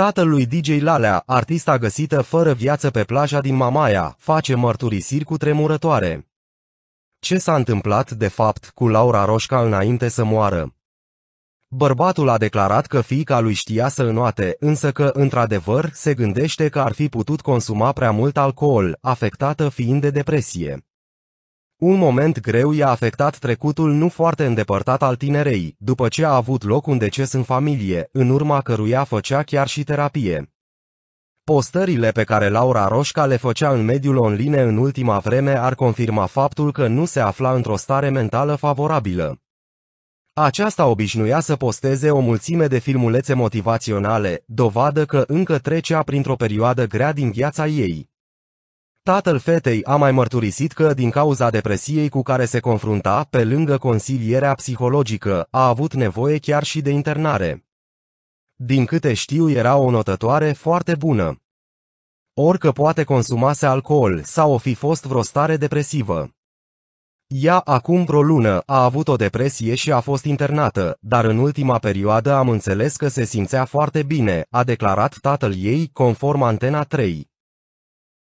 Tatălui DJ Lalea, artista găsită fără viață pe plaja din Mamaia, face mărturisiri cu tremurătoare. Ce s-a întâmplat, de fapt, cu Laura Roșca înainte să moară? Bărbatul a declarat că fiica lui știa să înoate, însă că, într-adevăr, se gândește că ar fi putut consuma prea mult alcool, afectată fiind de depresie. Un moment greu i-a afectat trecutul nu foarte îndepărtat al tinerei, după ce a avut loc un deces în familie, în urma căruia făcea chiar și terapie. Postările pe care Laura Roșca le făcea în mediul online în ultima vreme ar confirma faptul că nu se afla într-o stare mentală favorabilă. Aceasta obișnuia să posteze o mulțime de filmulețe motivaționale, dovadă că încă trecea printr-o perioadă grea din viața ei. Tatăl fetei a mai mărturisit că, din cauza depresiei cu care se confrunta, pe lângă consilierea psihologică, a avut nevoie chiar și de internare. Din câte știu, era o notătoare foarte bună. Orică poate consumase alcool sau o fi fost vreo stare depresivă. Ea acum vreo lună a avut o depresie și a fost internată, dar în ultima perioadă am înțeles că se simțea foarte bine, a declarat tatăl ei, conform Antena 3.